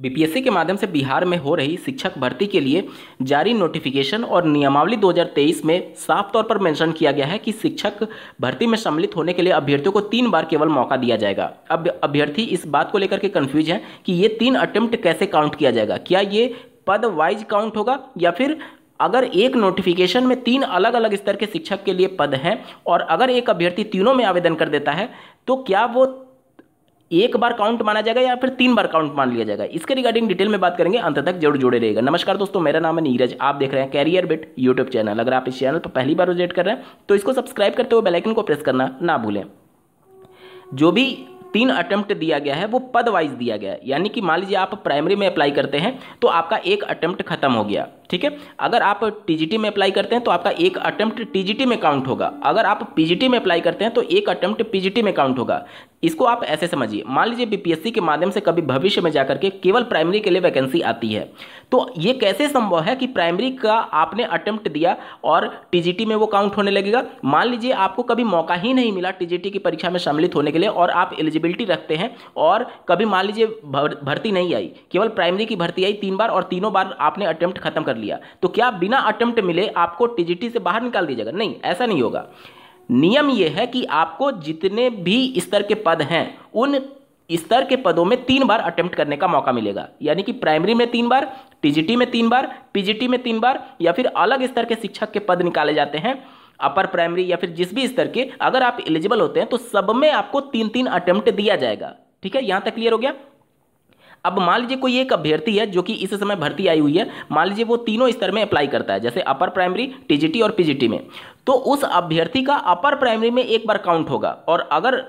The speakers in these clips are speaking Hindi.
बीपीएससी के माध्यम से बिहार में हो रही शिक्षक भर्ती के लिए जारी नोटिफिकेशन और नियमावली 2023 में साफ तौर पर मेंशन किया गया है कि शिक्षक भर्ती में सम्मिलित होने के लिए अभ्यर्थियों को तीन बार केवल मौका दिया जाएगा अब अभ्यर्थी इस बात को लेकर के कंफ्यूज है कि ये तीन अटेम्प्ट कैसे काउंट किया जाएगा क्या ये पद वाइज काउंट होगा या फिर अगर एक नोटिफिकेशन में तीन अलग अलग स्तर के शिक्षक के लिए पद हैं और अगर एक अभ्यर्थी तीनों में आवेदन कर देता है तो क्या वो एक बार काउंट माना जाएगा या फिर तीन बार काउंट मान लिया जाएगा इसके रिगार्डिंग डिटेल में बात करेंगे अंत तक जरूर जुड़े रहेगा नमस्कार दोस्तों मेरा नाम है नीरज आप देख रहे हैं कैरियर बिट यूट्यूब चैनल अगर आप इस चैनल पर पहली बार विजिट कर रहे हैं तो इसको सब्सक्राइब करते हुए बेलाइकन को प्रेस करना ना भूलें जो भी तीन अटेम्प्ट दिया गया है वो पद वाइज दिया गया है यानी कि मान लीजिए आप प्राइमरी में अप्लाई करते हैं तो आपका एक अटेम्प्ट खत्म हो गया ठीक है अगर आप टीजीटी में अप्लाई करते हैं तो आपका एक अटेम्प्ट टीजीटी में काउंट होगा अगर आप पीजीटी में अप्लाई करते हैं तो एक अटेम्प्ट पीजीटी में काउंट होगा इसको आप ऐसे समझिए मान लीजिए बीपीएससी के माध्यम से कभी भविष्य में जाकर के केवल प्राइमरी के लिए वैकेंसी आती है तो ये कैसे संभव है कि प्राइमरी का आपने अटेम्प्ट दिया और टीजीटी में वो काउंट होने लगेगा मान लीजिए आपको कभी मौका ही नहीं मिला टीजीटी की परीक्षा में सम्मिलित होने के लिए और आप एलिजिबिलिटी रखते हैं और कभी मान लीजिए भर्ती नहीं आई केवल प्राइमरी की भर्ती आई तीन बार और तीनों बार आपने अटेम्प्ट खत्म कर लिया तो क्या बिना अटेम्प्ट मिले आपको टीजीटी से बाहर निकाल दिया जाएगा नहीं ऐसा नहीं होगा नियम यह है कि आपको जितने भी स्तर के पद हैं उन स्तर के पदों में तीन बार अटेम्प्ट करने का मौका मिलेगा यानी कि प्राइमरी में तीन बार टीजीटी में तीन बार पीजीटी में तीन बार या फिर अलग स्तर के शिक्षक के पद निकाले जाते हैं अपर प्राइमरी या फिर जिस भी स्तर के अगर आप एलिजिबल होते हैं तो सब में आपको तीन तीन अटेम्प्ट दिया जाएगा ठीक है यहां तक क्लियर हो गया अब मान लीजिए कोई एक अभ्यर्थी है जो कि इस समय भर्ती आई हुई है मान लीजिए वो तीनों स्तर में अप्लाई करता है जैसे अपर प्राइमरी टीजीटी और पीजीटी में तो उस अभ्यर्थी का अपर प्राइमरी में एक बार काउंट होगा और अगर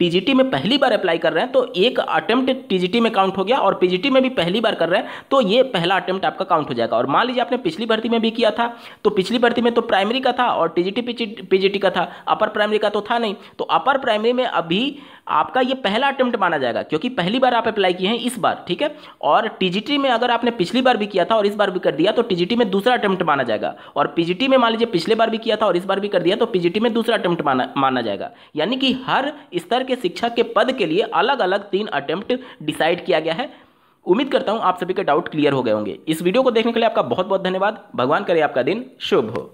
पीजीटी में पहली बार अप्लाई कर रहे हैं तो एक अटेम्प्ट टीजीटी में काउंट हो गया और पीजीटी में भी पहली बार कर रहे हैं तो ये पहला अटेम्प्ट आपका काउंट हो जाएगा और मान लीजिए आपने पिछली भर्ती में भी किया था तो पिछली भर्ती में तो प्राइमरी का था और टीजीटी पीजीटी का था अपर प्राइमरी का तो था नहीं तो अपर प्राइमरी में अभी आपका ये पहला अटेम्प्ट माना जाएगा क्योंकि पहली बार आप अप्लाई किए हैं इस बार ठीक है और टीजीटी में अगर आपने पिछली बार भी किया था और इस बार भी कर दिया तो टीजीटी में दूसरा अटेम्प्ट माना जाएगा और पीजीटी में मान लीजिए पिछले बार भी किया था और इस बार भी कर दिया तो पीजीटी में दूसरा अटेम्प्ट माना माना जाएगा यानी कि हर स्तर के शिक्षक के पद के लिए अलग अलग तीन अटेम्प्ट डिसाइड किया गया है उम्मीद करता हूँ आप सभी के डाउट क्लियर हो गए होंगे इस वीडियो को देखने के लिए आपका बहुत बहुत धन्यवाद भगवान करे आपका दिन शुभ हो